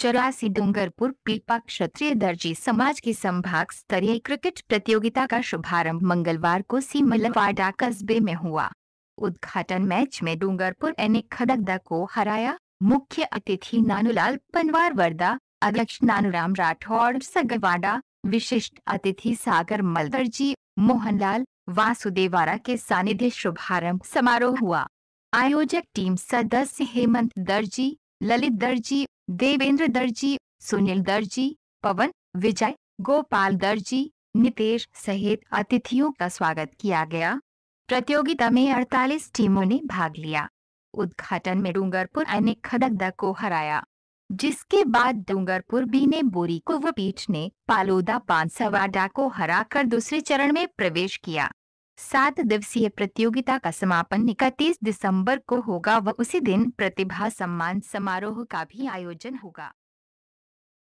चौरासी डूंगरपुर पीपा क्षत्रिय दर्जी समाज की संभाग स्तरीय क्रिकेट प्रतियोगिता का शुभारंभ मंगलवार को सीमलवाडा कस्बे में हुआ उद्घाटन मैच में डूंगरपुर एने खडकदा को हराया मुख्य अतिथि नानूलाल पनवार वर्दा अध्यक्ष नानूराम राठौड़ सगवाडा विशिष्ट अतिथि सागर मलदर्जी मोहनलाल वासुदेवारा के सानिध्य शुभारंभ समारोह हुआ आयोजक टीम सदस्य हेमंत दर्जी ललित दर्जी देवेंद्र दर्जी सुनील दर्जी पवन विजय गोपाल दर्जी नितेश सहित अतिथियों का स्वागत किया गया प्रतियोगिता में 48 टीमों ने भाग लिया उद्घाटन में डूंगरपुर ने खडकदा को हराया जिसके बाद डूंगरपुर बी ने बोरी को व पीठ ने पालोदा पांच सवाडा को हराकर दूसरे चरण में प्रवेश किया सात दिवसीय प्रतियोगिता का समापन इकतीस दिसंबर को होगा व उसी दिन प्रतिभा सम्मान समारोह का भी आयोजन होगा